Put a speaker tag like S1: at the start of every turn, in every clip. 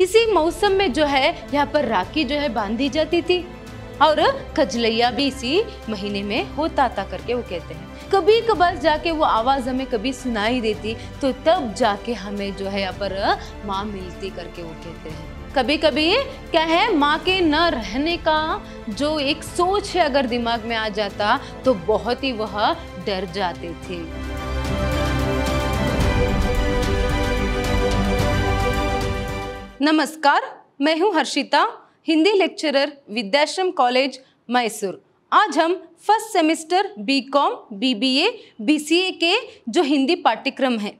S1: इसी मौसम में जो है यहाँ पर राखी जो है बांधी जाती थी और खजलैया भी इसी महीने में होता था करके वो कहते हैं कभी कभार जाके वो आवाज़ हमें कभी सुनाई देती तो तब जाके हमें जो है यहाँ पर माँ मिलती करके वो कहते हैं कभी कभी क्या है माँ के न रहने का जो एक सोच है अगर दिमाग में आ जाता तो बहुत ही वह डर जाते थे नमस्कार मैं हूं हर्षिता हिंदी लेक्चरर विद्याश्रम कॉलेज मैसूर आज हम first semester B com B B A B C A के जो हिंदी पाठ्यक्रम है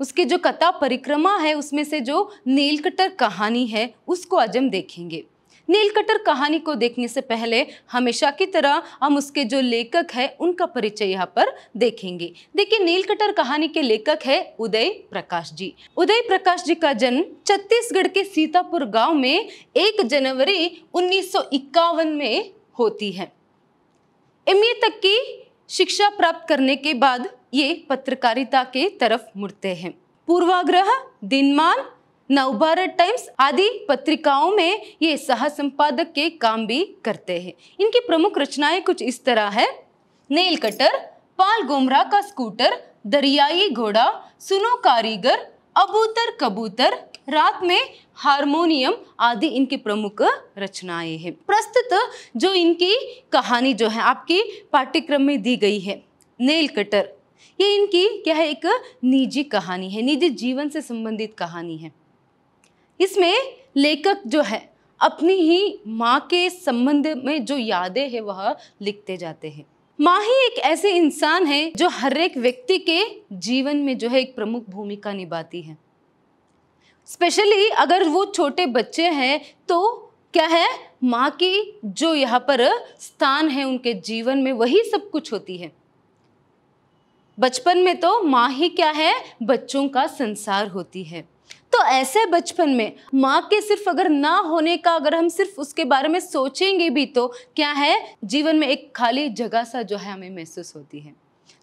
S1: उसके जो कथा परिक्रमा है उसमें से जो नीलकटर कहानी है उसको आज हम देखेंगे नीलकटर कहानी को देखने से पहले हमेशा की तरह हम उसके जो लेखक है उनका परिचय यहाँ पर देखेंगे देखिए नीलकटर कहानी के लेखक है उदय प्रकाश जी उदय प्रकाश जी का जन्म छत्तीसगढ़ के सीतापुर गांव में 1 जनवरी उन्नीस में होती है एम तक की शिक्षा प्राप्त करने के बाद ये पत्रकारिता के तरफ मुड़ते हैं पूर्वाग्रह दिनमान नवभारत टाइम्स आदि पत्रिकाओं में ये सह संपादक के काम भी करते हैं इनकी प्रमुख रचनाएं कुछ इस तरह है नेल कटर पाल गोमरा का स्कूटर दरियाई घोड़ा सुनो कारीगर अबूतर कबूतर रात में हारमोनियम आदि इनकी प्रमुख रचनाएं हैं प्रस्तुत जो इनकी कहानी जो है आपकी पाठ्यक्रम में दी गई है नेल कटर ये इनकी क्या है एक निजी कहानी है निजी जीवन से संबंधित कहानी है इसमें लेखक जो है अपनी ही माँ के संबंध में जो यादें हैं वह लिखते जाते हैं माँ ही एक ऐसे इंसान है जो हर एक व्यक्ति के जीवन में जो है एक प्रमुख भूमिका निभाती है स्पेशली अगर वो छोटे बच्चे हैं तो क्या है माँ की जो यहाँ पर स्थान है उनके जीवन में वही सब कुछ होती है बचपन में तो माँ ही क्या है बच्चों का संसार होती है तो ऐसे बचपन में माँ के सिर्फ अगर ना होने का अगर हम सिर्फ उसके बारे में सोचेंगे भी तो क्या है जीवन में एक खाली जगह सा जो है हमें महसूस होती है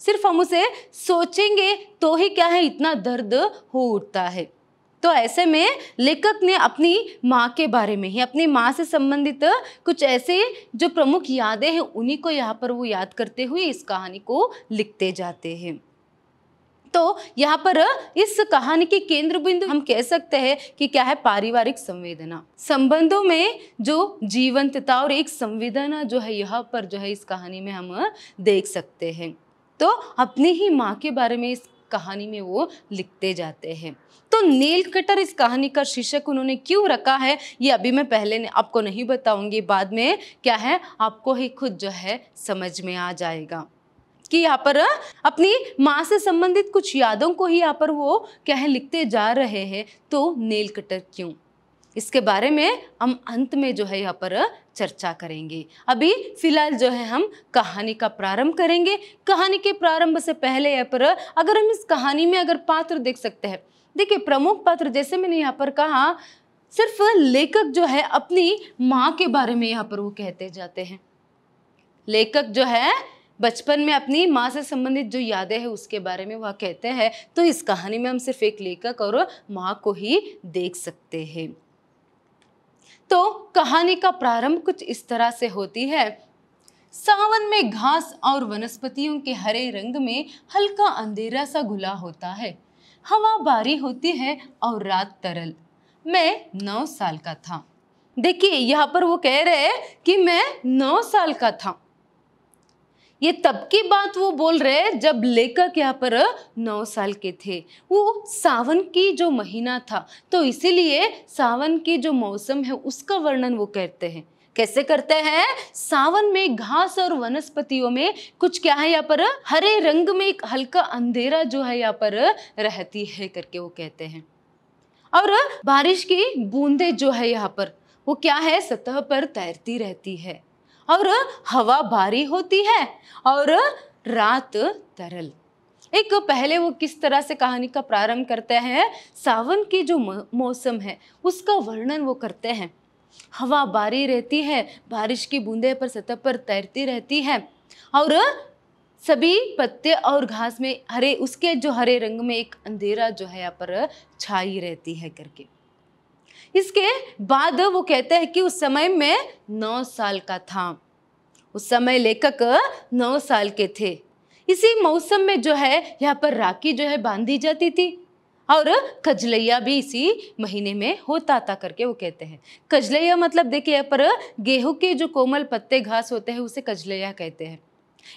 S1: सिर्फ हम उसे सोचेंगे तो ही क्या है इतना दर्द हो उठता है तो ऐसे में लेखक ने अपनी माँ के बारे में ही अपनी माँ से संबंधित कुछ ऐसे जो प्रमुख यादें हैं उन्हीं को यहाँ पर वो याद करते हुए इस कहानी को लिखते जाते हैं तो यहाँ पर इस कहानी के केंद्र बिंदु हम कह सकते हैं कि क्या है पारिवारिक संवेदना संबंधों में जो जीवंतता और एक संवेदना जो है यहाँ पर जो है इस कहानी में हम देख सकते हैं तो अपनी ही माँ के बारे में इस कहानी में वो लिखते जाते हैं तो नेल कटर इस कहानी का शीर्षक उन्होंने क्यों रखा है ये अभी मैं पहले आपको नहीं बताऊंगी बाद में क्या है आपको ही खुद जो है समझ में आ जाएगा कि यहाँ पर अपनी माँ से संबंधित कुछ यादों को ही यहाँ पर वो क्या है लिखते जा रहे हैं तो नेल कटर क्यों इसके बारे में हम अंत में जो है यहाँ पर चर्चा करेंगे अभी फिलहाल जो है हम कहानी का प्रारंभ करेंगे कहानी के प्रारंभ से पहले यहाँ पर अगर हम इस कहानी में अगर पात्र देख सकते हैं देखिए प्रमुख पात्र जैसे मैंने यहाँ पर कहा सिर्फ लेखक जो है अपनी माँ के बारे में यहाँ पर वो कहते जाते हैं लेखक जो है बचपन में अपनी माँ से संबंधित जो यादें हैं उसके बारे में वह कहते हैं तो इस कहानी में हम सिर्फ एक लेखक और माँ को ही देख सकते हैं तो कहानी का प्रारंभ कुछ इस तरह से होती है सावन में घास और वनस्पतियों के हरे रंग में हल्का अंधेरा सा घुला होता है हवा बारी होती है और रात तरल मैं नौ साल का था देखिए यहाँ पर वो कह रहे हैं कि मैं नौ साल का था ये तब की बात वो बोल रहे हैं जब लेखक यहाँ पर नौ साल के थे वो सावन की जो महीना था तो इसीलिए सावन की जो मौसम है उसका वर्णन वो करते हैं कैसे करते हैं सावन में घास और वनस्पतियों में कुछ क्या है यहाँ पर हरे रंग में एक हल्का अंधेरा जो है यहाँ पर रहती है करके वो कहते हैं और बारिश की बूंदे जो है यहाँ पर वो क्या है सतह पर तैरती रहती है और हवा भारी होती है और रात तरल एक पहले वो किस तरह से कहानी का प्रारंभ करते हैं सावन की जो मौसम है उसका वर्णन वो करते हैं हवा बारी रहती है बारिश की बूंदे पर सतह पर तैरती रहती है और सभी पत्ते और घास में हरे उसके जो हरे रंग में एक अंधेरा जो है यहाँ पर छाई रहती है करके इसके बाद वो कहते हैं कि उस समय में नौ साल का था उस समय लेखक नौ साल के थे इसी मौसम में जो है यहाँ पर राखी जो है बांधी जाती थी और कजलैया भी इसी महीने में होता था करके वो कहते हैं कजलैया मतलब देखिए यहाँ पर गेहूं के जो कोमल पत्ते घास होते हैं उसे कजलैया कहते हैं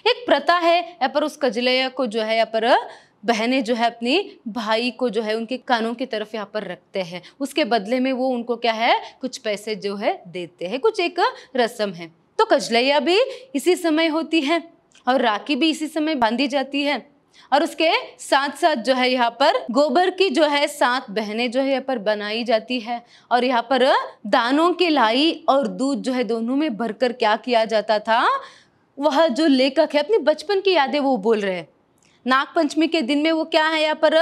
S1: एक प्रथा है यहाँ पर उस कजलैया को जो है यहाँ पर बहनें जो है अपनी भाई को जो है उनके कानों की तरफ यहाँ पर रखते हैं उसके बदले में वो उनको क्या है कुछ पैसे जो है देते हैं कुछ एक रस्म है तो कजलैया भी इसी समय होती है और राखी भी इसी समय बांधी जाती है और उसके साथ साथ जो है यहाँ पर गोबर की जो है सात बहनें जो है यहाँ पर बनाई जाती है और यहाँ पर दानों की लाई और दूध जो है दोनों में भरकर क्या किया जाता था वह जो लेखक है अपने बचपन की यादें वो बोल रहे हैं नागपंचमी के दिन में वो क्या है यहाँ पर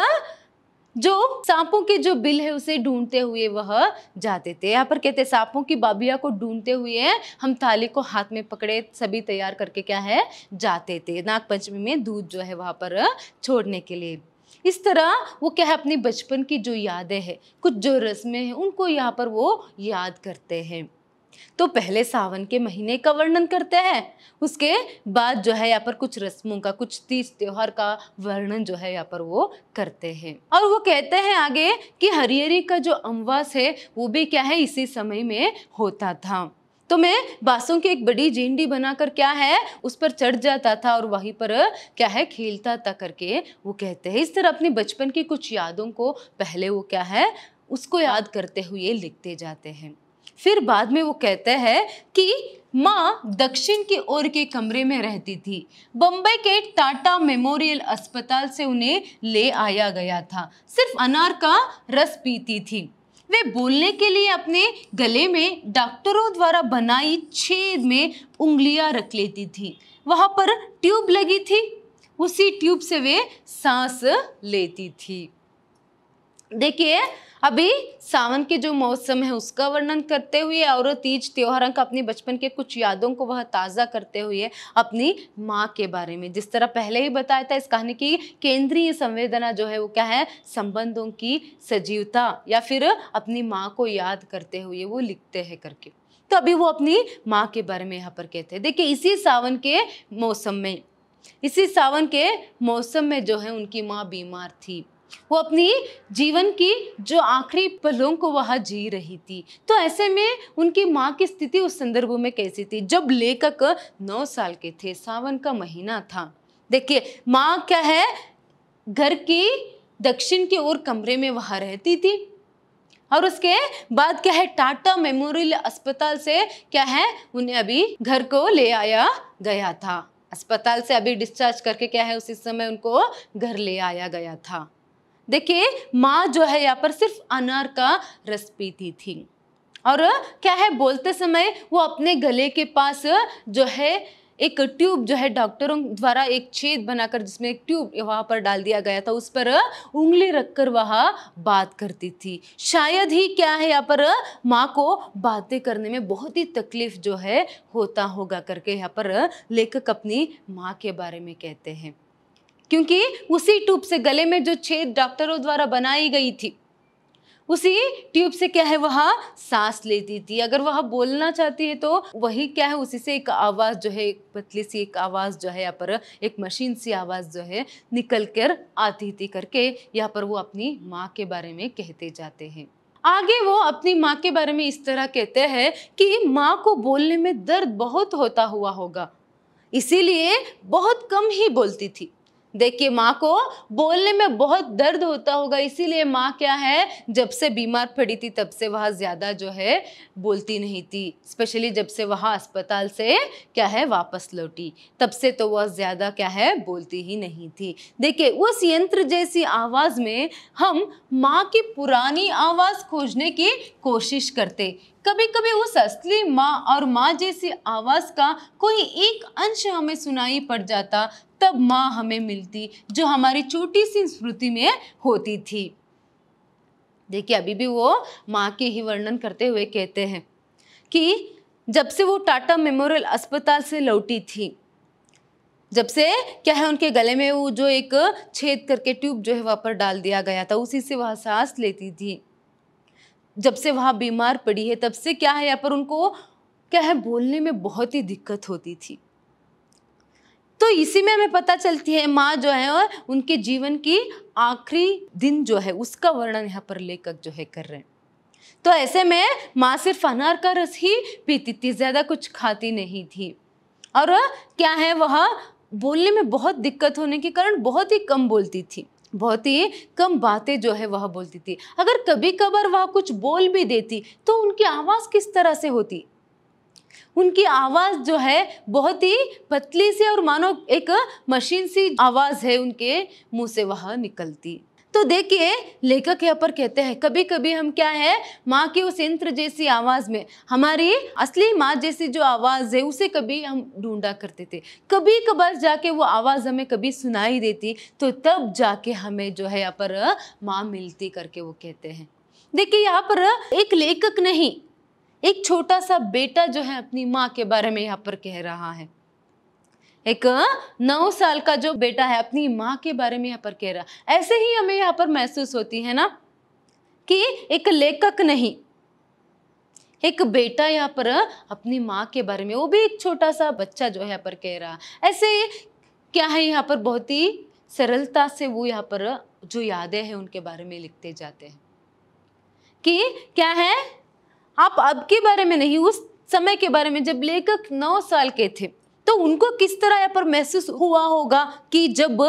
S1: जो सांपों के जो बिल है उसे ढूंढते हुए वह जाते थे यहाँ पर कहते सांपों की बाबिया को ढूंढते हुए हम थाली को हाथ में पकड़े सभी तैयार करके क्या है जाते थे नागपंचमी में दूध जो है वहाँ पर छोड़ने के लिए इस तरह वो क्या है अपनी बचपन की जो यादें हैं कुछ जो रस्में हैं उनको यहाँ पर वो याद करते हैं तो पहले सावन के महीने का वर्णन करते हैं उसके बाद जो है यहाँ पर कुछ रस्मों का कुछ तीज त्योहार का वर्णन जो है यहाँ पर वो करते हैं और वो कहते हैं आगे कि हरियरी का जो अमवास है वो भी क्या है इसी समय में होता था तो मैं बासों की एक बड़ी झंडी बनाकर क्या है उस पर चढ़ जाता था और वहीं पर क्या है खेलता था करके वो कहते हैं इस तरह अपने बचपन की कुछ यादों को पहले वो क्या है उसको याद करते हुए लिखते जाते हैं फिर बाद में वो कहता है कि माँ दक्षिण की ओर के कमरे में रहती थी बम्बई के टाटा मेमोरियल अस्पताल से उन्हें ले आया गया था सिर्फ अनार का रस पीती थी वे बोलने के लिए अपने गले में डॉक्टरों द्वारा बनाई छेद में उंगलियां रख लेती थी वहाँ पर ट्यूब लगी थी उसी ट्यूब से वे सांस लेती थी देखिए अभी सावन के जो मौसम है उसका वर्णन करते हुए और तीज त्योहारों का अपने बचपन के कुछ यादों को वह ताज़ा करते हुए अपनी माँ के बारे में जिस तरह पहले ही बताया था इस कहानी की केंद्रीय संवेदना जो है वो क्या है संबंधों की सजीवता या फिर अपनी माँ को याद करते हुए वो लिखते हैं करके तो अभी वो अपनी माँ के बारे में यहाँ पर कहते हैं देखिए इसी सावन के मौसम में इसी सावन के मौसम में जो है उनकी माँ बीमार थी वो अपनी जीवन की जो आखिरी पलों को वह जी रही थी तो ऐसे में उनकी माँ की स्थिति उस संदर्भ में कैसी थी जब लेखक नौ साल के थे सावन का महीना था देखिए माँ क्या है घर की दक्षिण की ओर कमरे में वहाँ रहती थी और उसके बाद क्या है टाटा मेमोरियल अस्पताल से क्या है उन्हें अभी घर को ले आया गया था अस्पताल से अभी डिस्चार्ज करके क्या है उसी समय उनको घर ले आया गया था देखिए माँ जो है यहाँ पर सिर्फ अनार का रस पीती थी और क्या है बोलते समय वो अपने गले के पास जो है एक ट्यूब जो है डॉक्टरों द्वारा एक छेद बनाकर जिसमें एक ट्यूब वहाँ पर डाल दिया गया था उस पर उंगली रखकर वह बात करती थी शायद ही क्या है यहाँ पर माँ को बातें करने में बहुत ही तकलीफ जो है होता होगा करके यहाँ पर लेखक अपनी माँ के बारे में कहते हैं क्योंकि उसी ट्यूब से गले में जो छेद डॉक्टरों द्वारा बनाई गई थी उसी ट्यूब से क्या है वह सांस लेती थी अगर वह बोलना चाहती है तो वही क्या है उसी से एक आवाज़ जो है एक पतली सी एक आवाज़ जो है यहाँ पर एक मशीन सी आवाज़ जो है निकल कर आती थी करके यहाँ पर वो अपनी माँ के बारे में कहते जाते हैं आगे वो अपनी माँ के बारे में इस तरह कहते हैं कि माँ को बोलने में दर्द बहुत होता हुआ होगा इसीलिए बहुत कम ही बोलती थी देखिए माँ को बोलने में बहुत दर्द होता होगा इसीलिए माँ क्या है जब से बीमार पड़ी थी तब से वह ज़्यादा जो है बोलती नहीं थी स्पेशली जब से वह अस्पताल से क्या है वापस लौटी तब से तो वह ज़्यादा क्या है बोलती ही नहीं थी देखिए उस यंत्र जैसी आवाज़ में हम माँ की पुरानी आवाज़ खोजने की कोशिश करते कभी कभी उस असली माँ और माँ जैसी आवाज़ का कोई एक अंश हमें सुनाई पड़ जाता तब माँ हमें मिलती जो हमारी छोटी सी स्मृति में होती थी देखिए अभी भी वो माँ के ही वर्णन करते हुए कहते हैं कि जब से वो टाटा मेमोरियल अस्पताल से लौटी थी जब से क्या है उनके गले में वो जो एक छेद करके ट्यूब जो है वहाँ पर डाल दिया गया था उसी से वह सांस लेती थी जब से वहाँ बीमार पड़ी है तब से क्या है यहाँ पर उनको क्या है बोलने में बहुत ही दिक्कत होती थी तो इसी में हमें पता चलती है माँ जो है और उनके जीवन की आखिरी दिन जो है उसका वर्णन यहाँ पर लेखक जो है कर रहे हैं तो ऐसे में माँ सिर्फ अनार का रस ही पीती थी ज़्यादा कुछ खाती नहीं थी और क्या है वह बोलने में बहुत दिक्कत होने के कारण बहुत ही कम बोलती थी बहुत ही कम बातें जो है वह बोलती थी अगर कभी कभार वह कुछ बोल भी देती तो उनकी आवाज़ किस तरह से होती उनकी आवाज़ जो है बहुत ही पतली सी और मानो एक मशीन सी आवाज़ है उनके मुंह से वह निकलती तो देखिए लेखक यहाँ पर कहते हैं कभी कभी हम क्या है माँ की उस यंत्र जैसी आवाज़ में हमारी असली माँ जैसी जो आवाज़ है उसे कभी हम ढूंढा करते थे कभी कभार जाके वो आवाज़ हमें कभी सुनाई देती तो तब जाके हमें जो है यहाँ पर माँ मिलती करके वो कहते हैं देखिए यहाँ पर एक लेखक नहीं एक छोटा सा बेटा जो है अपनी माँ के बारे में यहाँ पर कह रहा है एक नौ साल का जो बेटा है अपनी माँ के बारे में यहाँ पर कह रहा ऐसे ही हमें यहाँ पर महसूस होती है ना कि एक लेखक नहीं एक बेटा यहाँ पर अपनी माँ के बारे में वो भी एक छोटा सा बच्चा जो है यहाँ पर कह रहा ऐसे क्या है यहाँ पर बहुत ही सरलता से वो यहाँ पर जो यादें हैं उनके बारे में लिखते जाते हैं कि क्या है आप अब के बारे में नहीं उस समय के बारे में जब लेखक नौ साल के थे तो उनको किस तरह यहाँ पर महसूस हुआ होगा कि जब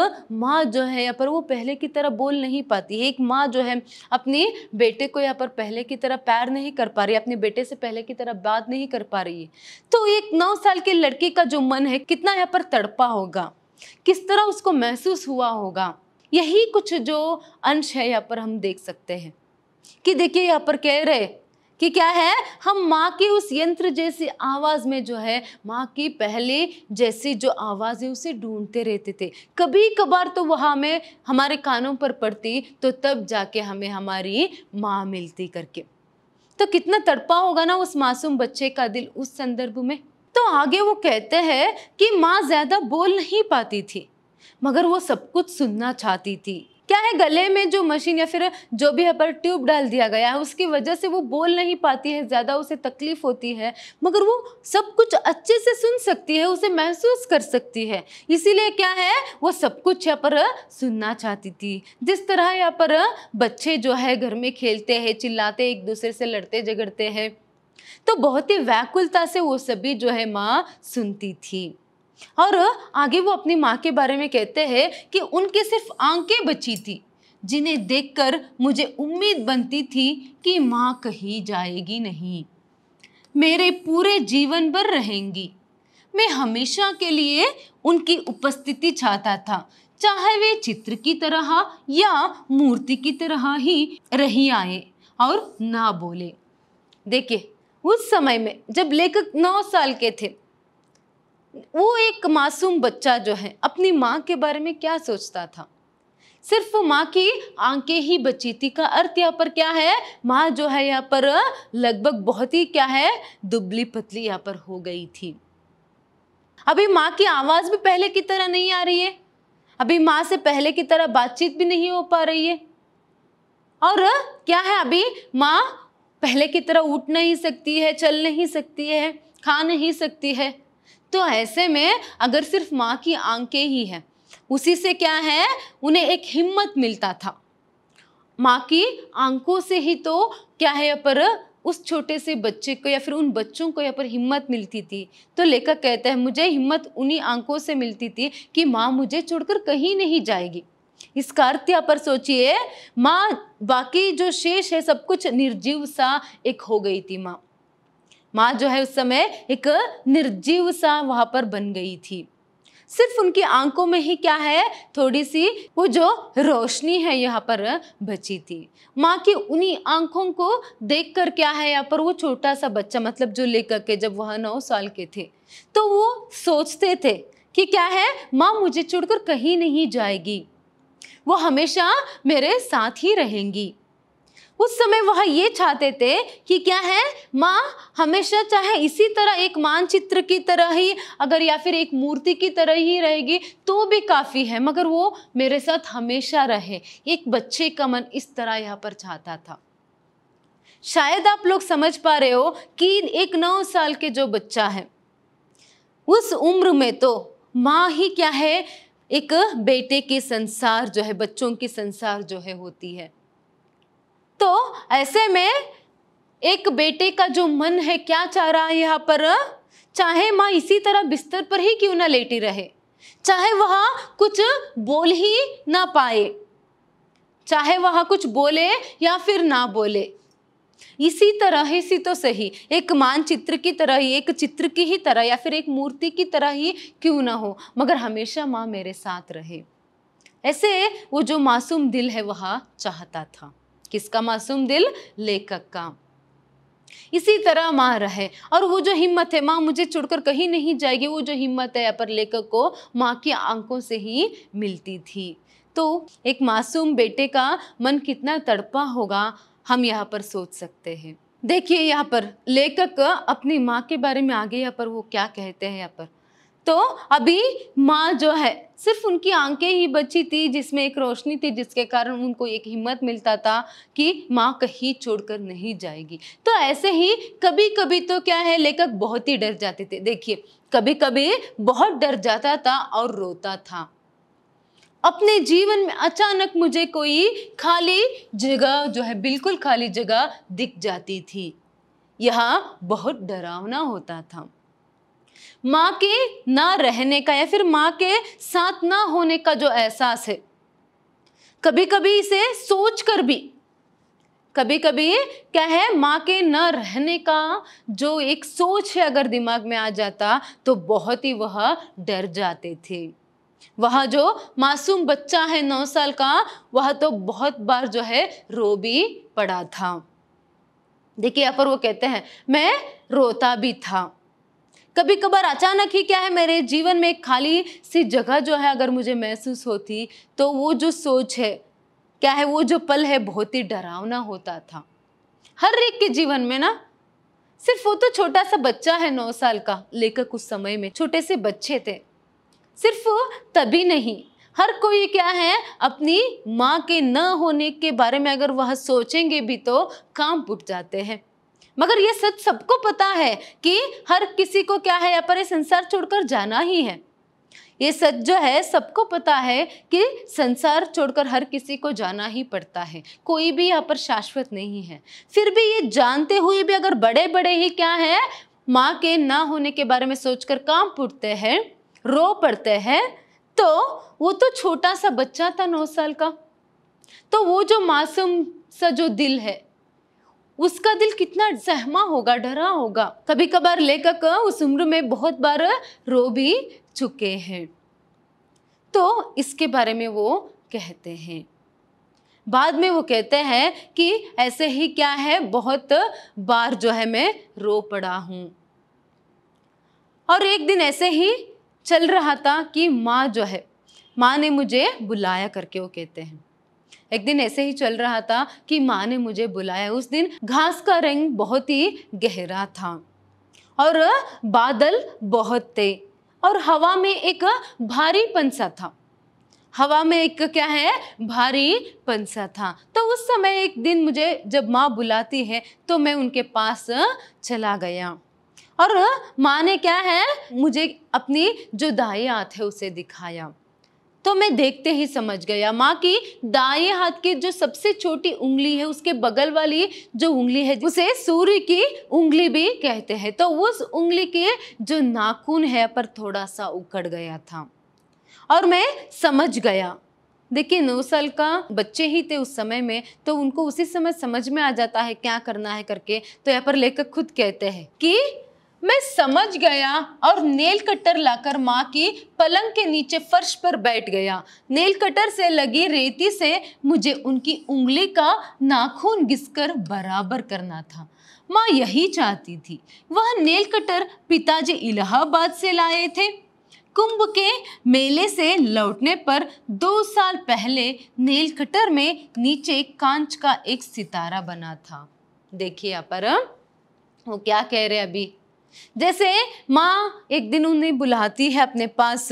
S1: माँ जो है यहाँ पर वो पहले की तरह बोल नहीं पाती है एक माँ जो है अपने बेटे को यहाँ पर पहले की तरह प्यार नहीं कर पा रही अपने बेटे से पहले की तरह बात नहीं कर पा रही है तो एक नौ साल के लड़के का जो मन है कितना यहाँ पर तड़पा होगा किस तरह उसको महसूस हुआ होगा यही कुछ जो अंश है यहाँ पर हम देख सकते हैं कि देखिए यहाँ पर कह रहे कि क्या है हम माँ के उस यंत्र जैसी आवाज़ में जो है माँ की पहले जैसी जो आवाज़ है उसे ढूंढते रहते थे कभी कभार तो वह हमें हमारे कानों पर पड़ती तो तब जाके हमें हमारी माँ मिलती करके तो कितना तड़पा होगा ना उस मासूम बच्चे का दिल उस संदर्भ में तो आगे वो कहते हैं कि माँ ज़्यादा बोल नहीं पाती थी मगर वो सब कुछ सुनना चाहती थी क्या है गले में जो मशीन या फिर जो भी यहाँ पर ट्यूब डाल दिया गया है उसकी वजह से वो बोल नहीं पाती है ज़्यादा उसे तकलीफ होती है मगर वो सब कुछ अच्छे से सुन सकती है उसे महसूस कर सकती है इसीलिए क्या है वो सब कुछ यहाँ पर सुनना चाहती थी जिस तरह यहाँ पर बच्चे जो है घर में खेलते हैं चिल्लाते एक दूसरे से लड़ते झगड़ते हैं तो बहुत ही व्याकुलता से वो सभी जो है माँ सुनती थी और आगे वो अपनी माँ के बारे में कहते हैं कि उनके सिर्फ आंखें बची थी जिन्हें देखकर मुझे उम्मीद बनती थी कि माँ कहीं जाएगी नहीं मेरे पूरे जीवन भर रहेंगी मैं हमेशा के लिए उनकी उपस्थिति चाहता था चाहे वे चित्र की तरह या मूर्ति की तरह ही रही आए और ना बोले देखिए उस समय में जब लेखक नौ साल के थे वो एक मासूम बच्चा जो है अपनी माँ के बारे में क्या सोचता था सिर्फ माँ की आंखें ही बची थी का अर्थ यहाँ पर क्या है माँ जो है यहाँ पर लगभग बहुत ही क्या है दुबली पतली यहाँ पर हो गई थी अभी माँ की आवाज़ भी पहले की तरह नहीं आ रही है अभी माँ से पहले की तरह बातचीत भी नहीं हो पा रही है और क्या है अभी माँ पहले की तरह उठ नहीं सकती है चल नहीं सकती है खा नहीं सकती है तो ऐसे में अगर सिर्फ माँ की आंखें ही हैं उसी से क्या है उन्हें एक हिम्मत मिलता था माँ की आंखों से ही तो क्या है पर उस छोटे से बच्चे को या फिर उन बच्चों को यहाँ पर हिम्मत मिलती थी तो लेखक कहते हैं मुझे हिम्मत उन्हीं आंखों से मिलती थी कि माँ मुझे छोड़कर कहीं नहीं जाएगी इसका अर्थ यहाँ पर सोचिए माँ बाकी जो शेष है सब कुछ निर्जीव सा एक हो गई थी माँ माँ जो है उस समय एक निर्जीव सा वहाँ पर बन गई थी सिर्फ उनकी आंखों में ही क्या है थोड़ी सी वो जो रोशनी है यहाँ पर बची थी माँ की उन्हीं आंखों को देख कर क्या है यहाँ पर वो छोटा सा बच्चा मतलब जो लेकर के जब वह नौ साल के थे तो वो सोचते थे कि क्या है माँ मुझे छोड़कर कहीं नहीं जाएगी वो हमेशा मेरे साथ ही रहेंगी उस समय वह ये चाहते थे कि क्या है माँ हमेशा चाहे इसी तरह एक मानचित्र की तरह ही अगर या फिर एक मूर्ति की तरह ही रहेगी तो भी काफ़ी है मगर वो मेरे साथ हमेशा रहे एक बच्चे का मन इस तरह यहाँ पर चाहता था शायद आप लोग समझ पा रहे हो कि एक नौ साल के जो बच्चा है उस उम्र में तो माँ ही क्या है एक बेटे के संसार जो है बच्चों की संसार जो है होती है तो ऐसे में एक बेटे का जो मन है क्या चाह रहा है यहाँ पर चाहे माँ इसी तरह बिस्तर पर ही क्यों ना लेटी रहे चाहे वह कुछ बोल ही ना पाए चाहे वह कुछ बोले या फिर ना बोले इसी तरह ही सी तो सही एक मानचित्र की तरह ही एक चित्र की ही तरह या फिर एक मूर्ति की तरह ही क्यों ना हो मगर हमेशा माँ मेरे साथ रहे ऐसे वो जो मासूम दिल है वह चाहता था किसका मासूम दिल लेखक का इसी तरह माँ रहे और वो जो हिम्मत है माँ मुझे छुड़कर कहीं नहीं जाएगी वो जो हिम्मत है अपर लेखक को माँ की आंखों से ही मिलती थी तो एक मासूम बेटे का मन कितना तड़पा होगा हम यहाँ पर सोच सकते हैं देखिए यहाँ पर लेखक अपनी माँ के बारे में आगे यहाँ पर वो क्या कहते हैं यहाँ पर तो अभी माँ जो है सिर्फ उनकी आंखें ही बची थी जिसमें एक रोशनी थी जिसके कारण उनको एक हिम्मत मिलता था कि माँ कहीं छोड़कर नहीं जाएगी तो ऐसे ही कभी कभी तो क्या है लेखक बहुत ही डर जाते थे देखिए कभी कभी बहुत डर जाता था और रोता था अपने जीवन में अचानक मुझे कोई खाली जगह जो है बिल्कुल खाली जगह दिख जाती थी यह बहुत डरावना होता था माँ के ना रहने का या फिर माँ के साथ ना होने का जो एहसास है कभी कभी इसे सोच कर भी कभी कभी क्या है माँ के न रहने का जो एक सोच है अगर दिमाग में आ जाता तो बहुत ही वह डर जाते थे वह जो मासूम बच्चा है नौ साल का वह तो बहुत बार जो है रो भी पड़ा था देखिए यहाँ पर वो कहते हैं मैं रोता भी था कभी कभार अचानक ही क्या है मेरे जीवन में एक खाली सी जगह जो है अगर मुझे महसूस होती तो वो जो सोच है क्या है वो जो पल है बहुत ही डरावना होता था हर एक के जीवन में ना सिर्फ वो तो छोटा सा बच्चा है नौ साल का लेकर उस समय में छोटे से बच्चे थे सिर्फ तभी नहीं हर कोई क्या है अपनी माँ के न होने के बारे में अगर वह सोचेंगे भी तो काम उठ जाते हैं मगर ये सच सबको पता है कि हर किसी को क्या है यहाँ पर संसार छोड़कर जाना ही है ये सच जो है सबको पता है कि संसार छोड़कर हर किसी को जाना ही पड़ता है कोई भी यहाँ पर शाश्वत नहीं है फिर भी ये जानते हुए भी अगर बड़े बड़े ही क्या है माँ के ना होने के बारे में सोचकर काम उठते हैं रो पड़ते हैं तो वो तो छोटा सा बच्चा था नौ साल का तो वो जो मासूम सा जो दिल है उसका दिल कितना सहमा होगा डरा होगा कभी कभार लेखक उस उम्र में बहुत बार रो भी चुके हैं तो इसके बारे में वो कहते हैं बाद में वो कहते हैं कि ऐसे ही क्या है बहुत बार जो है मैं रो पड़ा हूँ और एक दिन ऐसे ही चल रहा था कि माँ जो है माँ ने मुझे बुलाया करके वो कहते हैं एक दिन ऐसे ही चल रहा था कि माँ ने मुझे बुलाया उस दिन घास का रंग बहुत ही गहरा था और बादल बहुत थे और हवा में एक भारी पंसा था हवा में एक क्या है भारी पंसा था तो उस समय एक दिन मुझे जब माँ बुलाती है तो मैं उनके पास चला गया और माँ ने क्या है मुझे अपनी जो दाई आत है उसे दिखाया तो मैं देखते ही समझ गया माँ की दाएं हाथ की जो सबसे छोटी उंगली है उसके बगल वाली जो उंगली है उसे सूर्य की उंगली भी कहते हैं तो उस उंगली के जो नाखून है पर थोड़ा सा उकड़ गया था और मैं समझ गया देखिए नौ साल का बच्चे ही थे उस समय में तो उनको उसी समय समझ में आ जाता है क्या करना है करके तो यहाँ पर लेखक खुद कहते हैं कि मैं समझ गया और नेल कटर लाकर माँ की पलंग के नीचे फर्श पर बैठ गया नेल कटर से लगी रेती से मुझे उनकी उंगली का नाखून घिसकर बराबर करना था माँ यही चाहती थी वह नेल कटर पिताजी इलाहाबाद से लाए थे कुंभ के मेले से लौटने पर दो साल पहले नेल कटर में नीचे कांच का एक सितारा बना था देखिए अपर वो क्या कह रहे अभी जैसे माँ एक दिन उन्हें बुलाती है अपने पास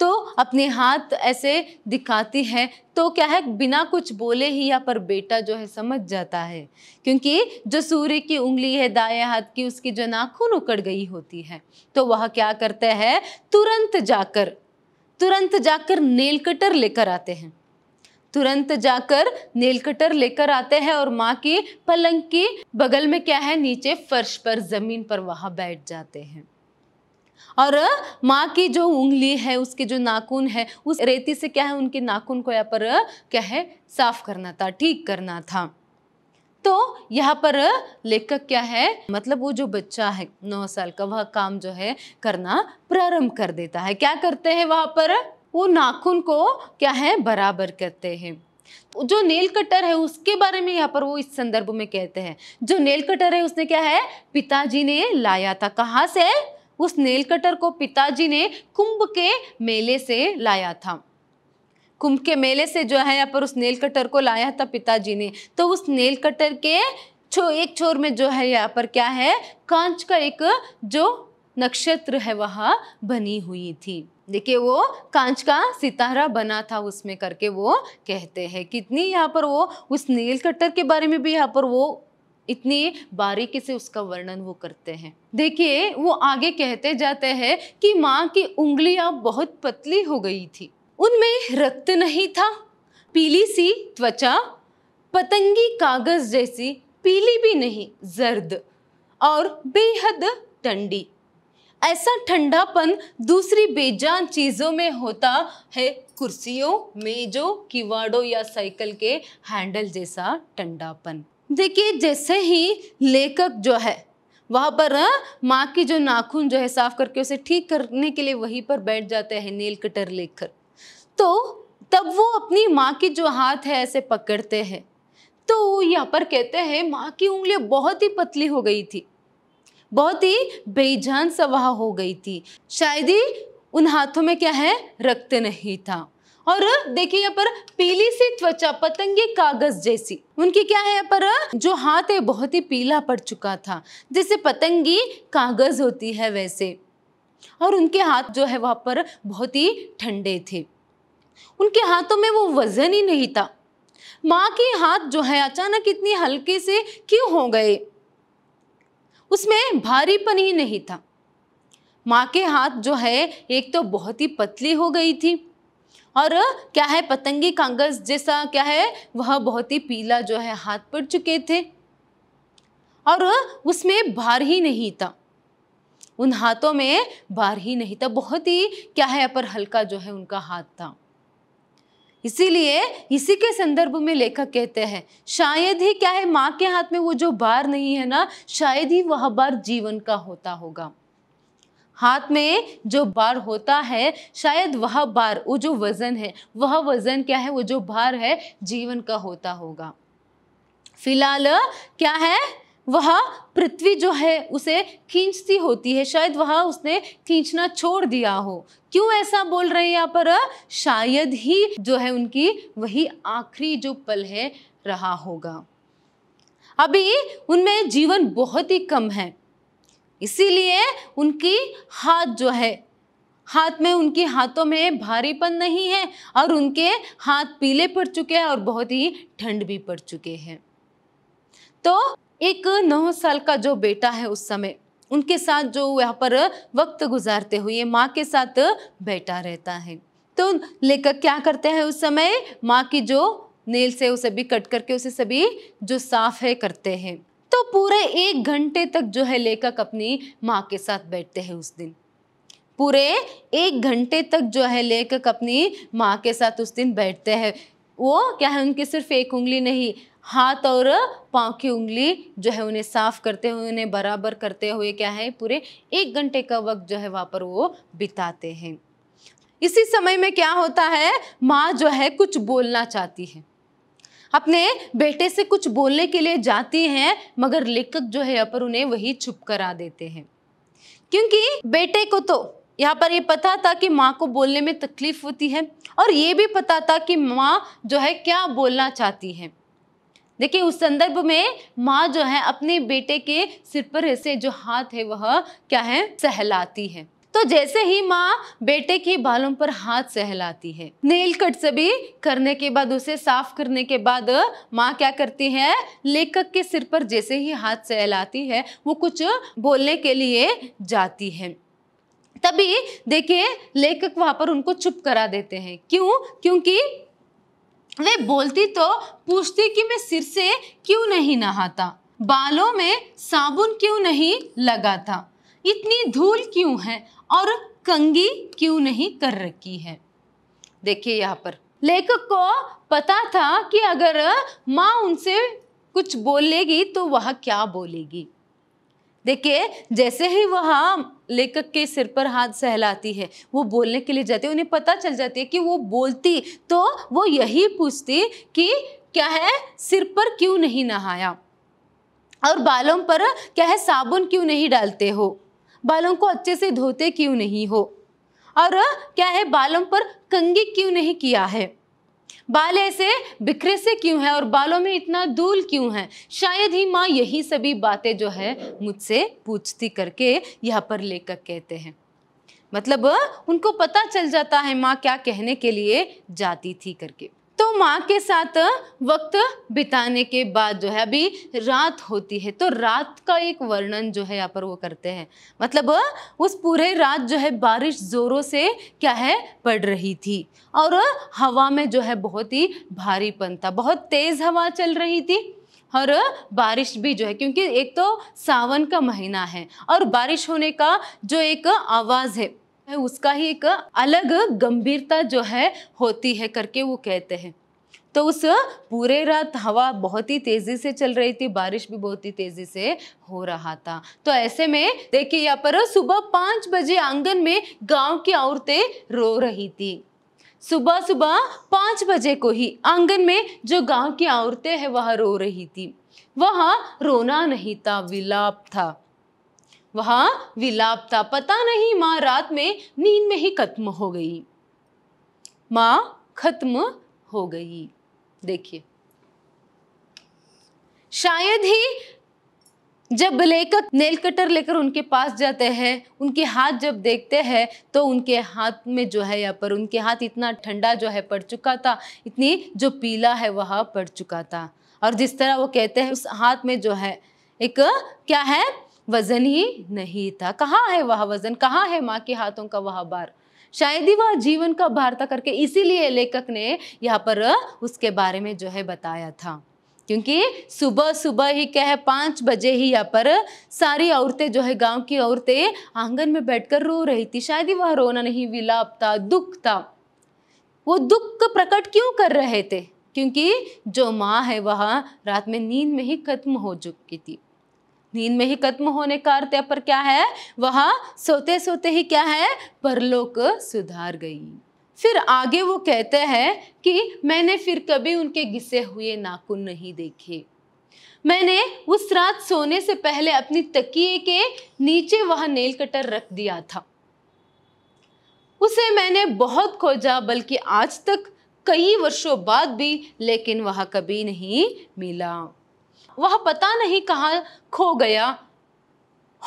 S1: तो अपने हाथ ऐसे दिखाती है तो क्या है बिना कुछ बोले ही यहाँ पर बेटा जो है समझ जाता है क्योंकि जो सूर्य की उंगली है दाएं हाथ की उसकी जो नाखून उकड़ गई होती है तो वह क्या करते हैं तुरंत जाकर तुरंत जाकर नेल कटर लेकर आते हैं तुरंत जाकर कटर लेकर आते हैं और माँ की पलंग की बगल में क्या है नीचे फर्श पर ज़मीन पर वहाँ बैठ जाते हैं और माँ की जो उंगली है उसके जो नाखून है उस रेती से क्या है उनके नाखून को यहाँ पर क्या है साफ करना था ठीक करना था तो यहाँ पर लेखक क्या है मतलब वो जो बच्चा है नौ साल का वह काम जो है करना प्रारंभ कर देता है क्या करते हैं वहाँ पर वो नाखून को क्या है बराबर करते हैं जो नेल कटर है उसके बारे में यहाँ पर वो इस संदर्भ में कहते हैं जो नेल कटर है उसने क्या है पिताजी ने लाया था कहाँ से उस नेल कटर को पिताजी ने कुंभ के मेले से लाया था कुंभ के मेले से जो है यहाँ पर उस नेल कटर को लाया था पिताजी ने तो उस नेल कटर के छो एक छोर में जो है यहाँ पर क्या है कांच का एक जो नक्षत्र है वह बनी हुई थी देखिए वो कांच का सितारा बना था उसमें करके वो कहते हैं कितनी यहाँ पर वो उस नील कटर के बारे में भी यहाँ पर वो इतनी बारीकी से उसका वर्णन वो करते हैं देखिए वो आगे कहते जाते हैं कि माँ की उंगलियाँ बहुत पतली हो गई थी उनमें रक्त नहीं था पीली सी त्वचा पतंगी कागज जैसी पीली भी नहीं जर्द और बेहद टंडी ऐसा ठंडापन दूसरी बेजान चीज़ों में होता है कुर्सियों मेजों किवाड़ों या साइकिल के हैंडल जैसा ठंडापन देखिए जैसे ही लेखक जो है वहाँ पर हाँ, माँ की जो नाखून जो है साफ करके उसे ठीक करने के लिए वहीं पर बैठ जाते हैं नील कटर लेकर तो तब वो अपनी माँ की जो हाथ है ऐसे पकड़ते हैं तो यहाँ पर कहते हैं माँ की उंगलियाँ बहुत ही पतली हो गई थी बहुत ही बेजान सवाह हो गई थी शायद ही उन हाथों में क्या है रक्त नहीं था और देखिए यहाँ पर पीली सी त्वचा पतंगी कागज जैसी उनकी क्या है यहाँ पर जो हाथ है बहुत ही पीला पड़ चुका था जैसे पतंगी कागज होती है वैसे और उनके हाथ जो है वहां पर बहुत ही ठंडे थे उनके हाथों में वो वजन ही नहीं था माँ के हाथ जो है अचानक इतनी हल्के से क्यों हो गए उसमें भारीपन ही नहीं था माँ के हाथ जो है एक तो बहुत ही पतली हो गई थी और क्या है पतंगी कांगस जैसा क्या है वह बहुत ही पीला जो है हाथ पड़ चुके थे और उसमें भार ही नहीं था उन हाथों में भार ही नहीं था बहुत ही क्या है पर हल्का जो है उनका हाथ था इसीलिए इसी के संदर्भ में लेखक कहते हैं शायद ही क्या है माँ के हाथ में वो जो बार नहीं है ना शायद ही वह बार जीवन का होता होगा हाथ में जो बार होता है शायद वह बार वो जो वज़न है वह वज़न क्या है वो जो भार है जीवन का होता होगा फिलहाल क्या है वह पृथ्वी जो है उसे खींचती होती है शायद वह उसने खींचना छोड़ दिया हो क्यों ऐसा बोल रहे हैं यहाँ पर शायद ही जो है उनकी वही आखिरी जो पल है रहा होगा अभी उनमें जीवन बहुत ही कम है इसीलिए उनकी हाथ जो है हाथ में उनके हाथों में भारीपन नहीं है और उनके हाथ पीले पड़ चुके हैं और बहुत ही ठंड भी पड़ चुके हैं तो एक नौ साल का जो बेटा है उस समय उनके साथ जो यहाँ पर वक्त गुजारते हुए माँ के साथ बैठा रहता है तो लेखक क्या करते हैं उस समय माँ की जो नेल से उसे भी कट करके उसे सभी जो साफ है करते हैं तो पूरे एक घंटे तक जो है लेखक अपनी माँ के साथ बैठते हैं उस दिन पूरे एक घंटे तक जो है लेखक अपनी माँ के साथ उस दिन बैठते हैं वो क्या है उनकी सिर्फ एक उंगली नहीं हाथ और पाँव की उंगली जो है उन्हें साफ करते हुए उन्हें बराबर करते हुए क्या है पूरे एक घंटे का वक्त जो है वहाँ पर वो बिताते हैं इसी समय में क्या होता है माँ जो है कुछ बोलना चाहती है अपने बेटे से कुछ बोलने के लिए जाती है मगर लेखक जो है यहाँ पर उन्हें वही छुप करा देते हैं क्योंकि बेटे को तो यहाँ पर ये पता था कि माँ को बोलने में तकलीफ होती है और ये भी पता था कि माँ जो है क्या बोलना चाहती है देखिए उस संदर्भ में माँ जो है अपने बेटे के सिर पर ऐसे जो हाथ है वह क्या है सहलाती है तो जैसे ही माँ बेटे के बालों पर हाथ सहलाती है नेल कट सभी करने के बाद उसे साफ करने के बाद माँ क्या करती है लेखक के सिर पर जैसे ही हाथ सहलाती है वो कुछ बोलने के लिए जाती है तभी देखिए लेखक वहां पर उनको चुप करा देते हैं क्यों क्योंकि वे बोलती तो पूछती कि मैं सिर से क्यों नहीं नहाता बालों में साबुन क्यों नहीं लगाता इतनी धूल क्यों है और कंगी क्यों नहीं कर रखी है देखिए यहाँ पर लेखक को पता था कि अगर माँ उनसे कुछ बोलेगी तो वह क्या बोलेगी देखिए जैसे ही वह लेखक के सिर पर हाथ सहलाती है वो बोलने के लिए जाती है उन्हें पता चल जाती है कि वो बोलती तो वो यही पूछती कि क्या है सिर पर क्यों नहीं नहाया और बालों पर क्या है साबुन क्यों नहीं डालते हो बालों को अच्छे से धोते क्यों नहीं हो और क्या है बालों पर कंगी क्यों नहीं किया है बाल ऐसे बिखरे से क्यों है और बालों में इतना धूल क्यों है शायद ही माँ यही सभी बातें जो है मुझसे पूछती करके यहाँ पर लेखक कहते हैं मतलब उनको पता चल जाता है माँ क्या कहने के लिए जाती थी करके तो माँ के साथ वक्त बिताने के बाद जो है अभी रात होती है तो रात का एक वर्णन जो है यहाँ पर वो करते हैं मतलब उस पूरे रात जो है बारिश ज़ोरों से क्या है पड़ रही थी और हवा में जो है बहुत ही भारीपन था बहुत तेज़ हवा चल रही थी और बारिश भी जो है क्योंकि एक तो सावन का महीना है और बारिश होने का जो एक आवाज़ है है उसका ही एक अलग गंभीरता जो है होती है करके वो कहते हैं तो उस पूरे रात हवा बहुत ही तेज़ी से चल रही थी बारिश भी बहुत ही तेज़ी से हो रहा था तो ऐसे में देखिए यहाँ पर सुबह पांच बजे आंगन में गांव की औरतें रो रही थी सुबह सुबह पांच बजे को ही आंगन में जो गांव की औरतें हैं वह रो रही थी वह रोना नहीं था विलाप था वहां विलापता था पता नहीं माँ रात में नींद में ही खत्म हो गई माँ खत्म हो गई देखिए शायद ही जब लेखक नेल कटर लेकर उनके पास जाते हैं उनके हाथ जब देखते हैं तो उनके हाथ में जो है यहाँ पर उनके हाथ इतना ठंडा जो है पड़ चुका था इतनी जो पीला है वह पड़ चुका था और जिस तरह वो कहते हैं उस हाथ में जो है एक क्या है वज़न ही नहीं था कहाँ है वह वज़न कहाँ है माँ के हाथों का वह बार शायद ही वह जीवन का भार था करके इसीलिए लेखक ने यहाँ पर उसके बारे में जो है बताया था क्योंकि सुबह सुबह ही क्या है पाँच बजे ही यहाँ पर सारी औरतें जो है गांव की औरतें आंगन में बैठकर रो रही थी शायद ही वह रोना नहीं विलाप था दुख था वो दुख प्रकट क्यों कर रहे थे क्योंकि जो माँ है वह रात में नींद में ही खत्म हो चुकी थी नींद में ही खत्म होने का अर्थ है पर क्या है वह सोते सोते ही क्या है परलोक सुधार गई फिर आगे वो कहते हैं कि मैंने फिर कभी उनके घिसे हुए नाखून नहीं देखे मैंने उस रात सोने से पहले अपनी तकिए के नीचे वह नेल कटर रख दिया था उसे मैंने बहुत खोजा बल्कि आज तक कई वर्षों बाद भी लेकिन वह कभी नहीं मिला वह पता नहीं कहाँ खो गया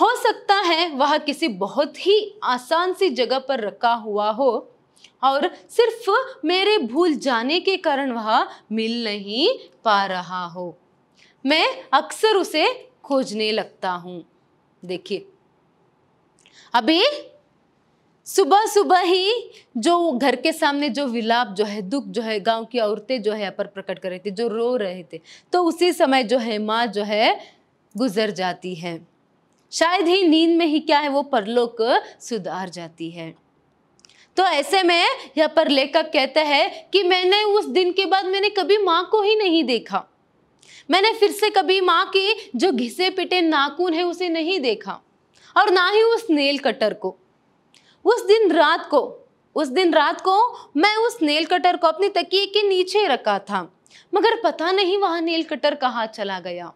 S1: हो सकता है वह किसी बहुत ही आसान सी जगह पर रखा हुआ हो और सिर्फ मेरे भूल जाने के कारण वह मिल नहीं पा रहा हो मैं अक्सर उसे खोजने लगता हूँ देखिए अभी सुबह सुबह ही जो घर के सामने जो विलाप जो है दुख जो है गांव की औरतें जो है पर प्रकट कर रहे थे जो रो रहे थे तो उसी समय जो है माँ जो है गुजर जाती है शायद ही नींद में ही क्या है वो परलोक सुधार जाती है तो ऐसे में यहाँ पर लेखक कहता है कि मैंने उस दिन के बाद मैंने कभी माँ को ही नहीं देखा मैंने फिर से कभी माँ की जो घिसे पिटे नाखून है उसे नहीं देखा और ना ही उस नेल कटर को उस दिन रात को उस दिन रात को मैं उस नेल कटर को अपने तकिए के नीचे रखा था मगर पता नहीं वहाँ नेल कटर कहाँ चला गया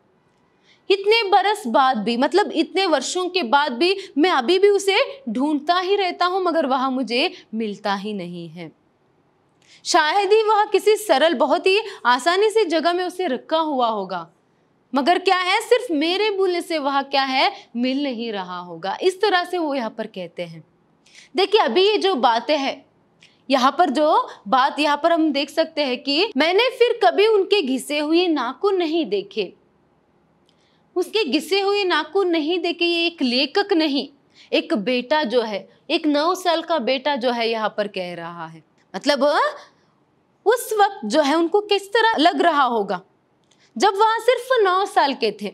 S1: इतने बरस बाद भी मतलब इतने वर्षों के बाद भी मैं अभी भी उसे ढूंढता ही रहता हूँ मगर वह मुझे मिलता ही नहीं है शायद ही वह किसी सरल बहुत ही आसानी से जगह में उसे रखा हुआ होगा मगर क्या है सिर्फ मेरे भूलने से वह क्या है मिल नहीं रहा होगा इस तरह से वो यहाँ पर कहते हैं देखिए अभी ये जो बातें हैं यहाँ पर जो बात यहाँ पर हम देख सकते हैं कि मैंने फिर कभी उनके घिसे हुए नाखून नहीं देखे उसके घिसे हुए नाखून नहीं देखे ये एक लेखक नहीं एक बेटा जो है एक नौ साल का बेटा जो है यहाँ पर कह रहा है मतलब उस वक्त जो है उनको किस तरह लग रहा होगा जब वहां सिर्फ नौ साल के थे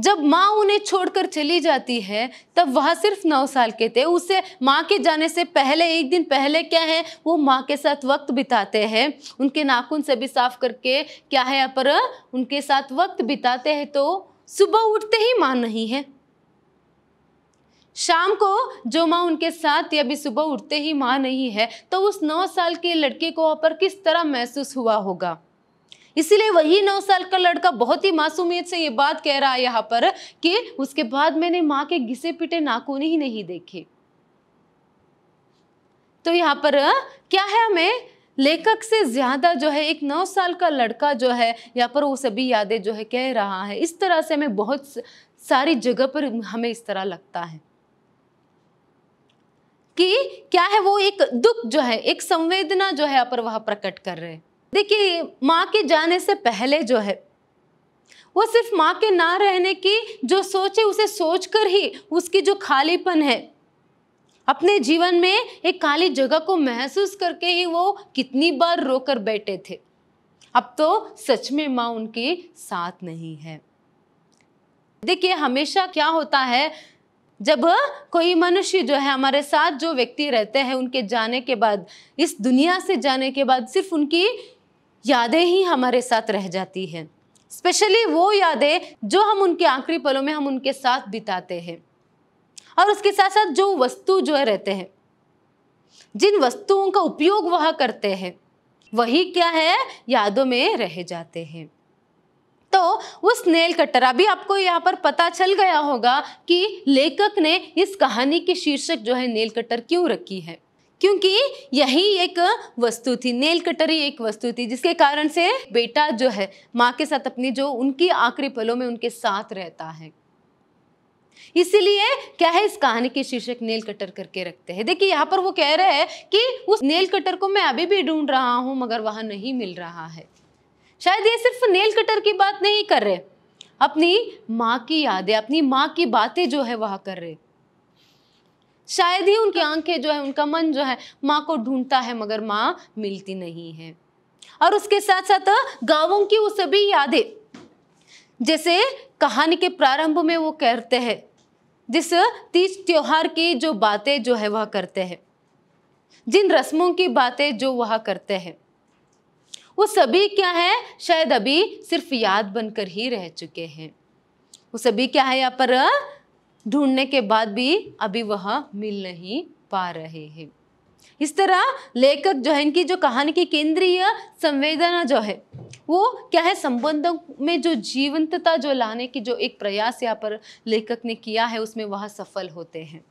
S1: जब माँ उन्हें छोड़कर चली जाती है तब वह सिर्फ नौ साल के थे उसे माँ के जाने से पहले एक दिन पहले क्या है वो माँ के साथ वक्त बिताते हैं उनके नाखून से भी साफ करके क्या है यहाँ पर उनके साथ वक्त बिताते हैं तो सुबह उठते ही माँ नहीं है शाम को जो माँ उनके साथ या भी सुबह उठते ही माँ नहीं है तो उस नौ साल के लड़के को वहाँ पर किस तरह महसूस हुआ होगा इसीलिए वही नौ साल का लड़का बहुत ही मासूमियत से ये बात कह रहा है यहाँ पर कि उसके बाद मैंने माँ के घिसे पिटे नाखून ही नहीं देखे तो यहाँ पर क्या है हमें लेखक से ज़्यादा जो है एक नौ साल का लड़का जो है यहाँ पर वो सभी यादें जो है कह रहा है इस तरह से हमें बहुत सारी जगह पर हमें इस तरह लगता है कि क्या है वो एक दुख जो है एक संवेदना जो है यहाँ पर वह प्रकट कर रहे हैं देखिए माँ के जाने से पहले जो है वो सिर्फ माँ के ना रहने की जो सोच है उसे सोच कर ही उसकी जो खालीपन है अपने जीवन में एक खाली जगह को महसूस करके ही वो कितनी बार रोकर बैठे थे अब तो सच में माँ उनके साथ नहीं है देखिए हमेशा क्या होता है जब कोई मनुष्य जो है हमारे साथ जो व्यक्ति रहते हैं उनके जाने के बाद इस दुनिया से जाने के बाद सिर्फ उनकी यादें ही हमारे साथ रह जाती हैं स्पेशली वो यादें जो हम उनके आखिरी पलों में हम उनके साथ बिताते हैं और उसके साथ साथ जो वस्तु जो है रहते हैं जिन वस्तुओं का उपयोग वह करते हैं वही क्या है यादों में रह जाते हैं तो उस नेल कटर अभी आपको यहाँ पर पता चल गया होगा कि लेखक ने इस कहानी के शीर्षक जो है नेल कटर क्यों रखी है क्योंकि यही एक वस्तु थी नेल कटरी एक वस्तु थी जिसके कारण से बेटा जो है माँ के साथ अपनी जो उनकी आखिरी पलों में उनके साथ रहता है इसीलिए क्या है इस कहानी के शीर्षक नेल कटर करके रखते हैं देखिए यहाँ पर वो कह रहे हैं कि उस नेल कटर को मैं अभी भी ढूंढ रहा हूं मगर वह नहीं मिल रहा है शायद ये सिर्फ नेल कटर की बात नहीं कर रहे अपनी माँ की यादें अपनी माँ की बातें जो है वह कर रहे शायद ही उनकी आंखें जो है उनका मन जो है माँ को ढूंढता है मगर माँ मिलती नहीं है और उसके साथ साथ गाँवों की वो सभी यादें जैसे कहानी के प्रारंभ में वो कहते हैं जिस तीज त्योहार की जो बातें जो है वह करते हैं जिन रस्मों की बातें जो वह करते हैं वो सभी क्या है शायद अभी सिर्फ याद बनकर ही रह चुके हैं वो सभी क्या है यहाँ पर ढूंढने के बाद भी अभी वह मिल नहीं पा रहे हैं इस तरह लेखक जो है इनकी जो कहानी की केंद्रीय संवेदना जो है वो क्या है संबंधों में जो जीवंतता जो लाने की जो एक प्रयास यहाँ पर लेखक ने किया है उसमें वह सफल होते हैं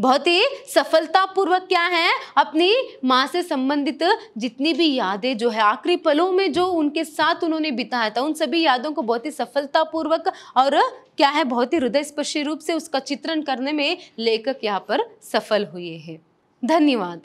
S1: बहुत ही सफलतापूर्वक क्या है अपनी माँ से संबंधित जितनी भी यादें जो है आखिरी पलों में जो उनके साथ उन्होंने बिताया था उन सभी यादों को बहुत ही सफलतापूर्वक और क्या है बहुत ही हृदय स्पर्शी रूप से उसका चित्रण करने में लेखक यहाँ पर सफल हुए हैं धन्यवाद